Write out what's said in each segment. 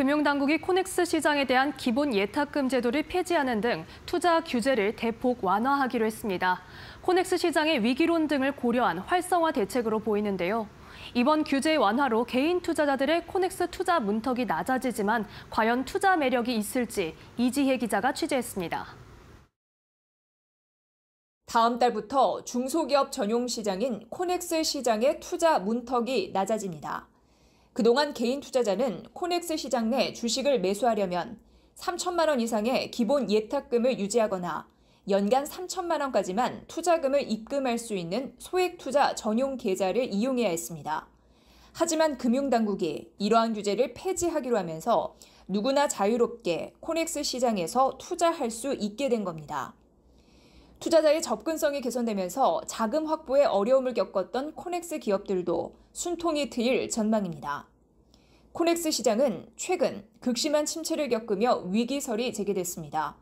금융당국이 코넥스 시장에 대한 기본 예탁금 제도를 폐지하는 등 투자 규제를 대폭 완화하기로 했습니다. 코넥스 시장의 위기론 등을 고려한 활성화 대책으로 보이는데요. 이번 규제 완화로 개인 투자자들의 코넥스 투자 문턱이 낮아지지만 과연 투자 매력이 있을지 이지혜 기자가 취재했습니다. 다음 달부터 중소기업 전용 시장인 코넥스 시장의 투자 문턱이 낮아집니다. 그동안 개인 투자자는 코넥스 시장 내 주식을 매수하려면 3천만 원 이상의 기본 예탁금을 유지하거나 연간 3천만 원까지만 투자금을 입금할 수 있는 소액 투자 전용 계좌를 이용해야 했습니다. 하지만 금융당국이 이러한 규제를 폐지하기로 하면서 누구나 자유롭게 코넥스 시장에서 투자할 수 있게 된 겁니다. 투자자의 접근성이 개선되면서 자금 확보에 어려움을 겪었던 코넥스 기업들도 순통이 트일 전망입니다. 코넥스 시장은 최근 극심한 침체를 겪으며 위기설이 제기됐습니다.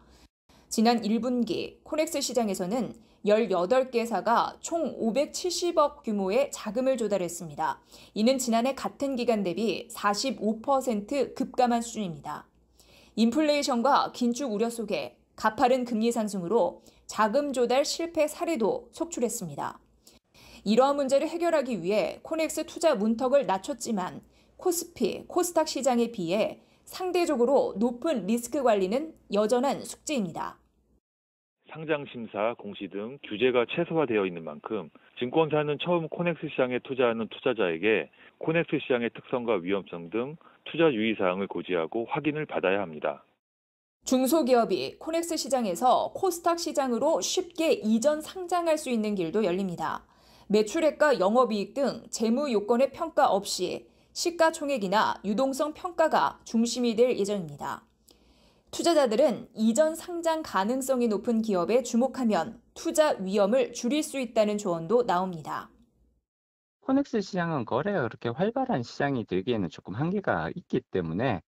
지난 1분기 코넥스 시장에서는 18개사가 총 570억 규모의 자금을 조달했습니다. 이는 지난해 같은 기간 대비 45% 급감한 수준입니다. 인플레이션과 긴축 우려 속에 가파른 금리 상승으로 자금 조달 실패 사례도 속출했습니다. 이러한 문제를 해결하기 위해 코넥스 투자 문턱을 낮췄지만 코스피, 코스닥 시장에 비해 상대적으로 높은 리스크 관리는 여전한 숙제입니다. 상장 심사, 공시 등 규제가 최소화되어 있는 만큼 증권사는 처음 코넥스 시장에 투자하는 투자자에게 코넥스 시장의 특성과 위험성 등 투자 유의사항을 고지하고 확인을 받아야 합니다. 중소기업이 코넥스 시장에서 코스닥 시장으로 쉽게 이전 상장할 수 있는 길도 열립니다. 매출액과 영업이익 등 재무 요건의 평가 없이 시가총액이나 유동성 평가가 중심이 될 예정입니다. 투자자들은 이전 상장 가능성이 높은 기업에 주목하면 투자 위험을 줄일 수 있다는 조언도 나옵니다. 코넥스 시장은 거래가 그렇게 활발한 시장이 되기에는 조금 한계가 있기 때문에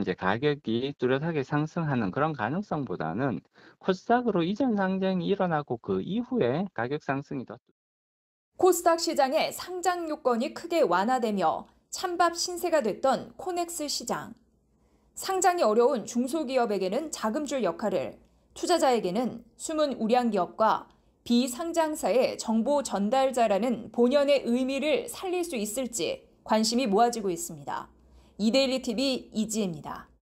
이제 가격이 뚜렷하게 상승하는 그런 가능성보다는 코스닥으로 이전 상장이 일어나고 그 이후에 가격 상승이 더 코스닥 시장의 상장 요건이 크게 완화되며 찬밥 신세가 됐던 코넥스 시장. 상장이 어려운 중소기업에게는 자금줄 역할을, 투자자에게는 숨은 우량기업과 비상장사의 정보 전달자라는 본연의 의미를 살릴 수 있을지 관심이 모아지고 있습니다. 이데일리 TV 이지혜입니다.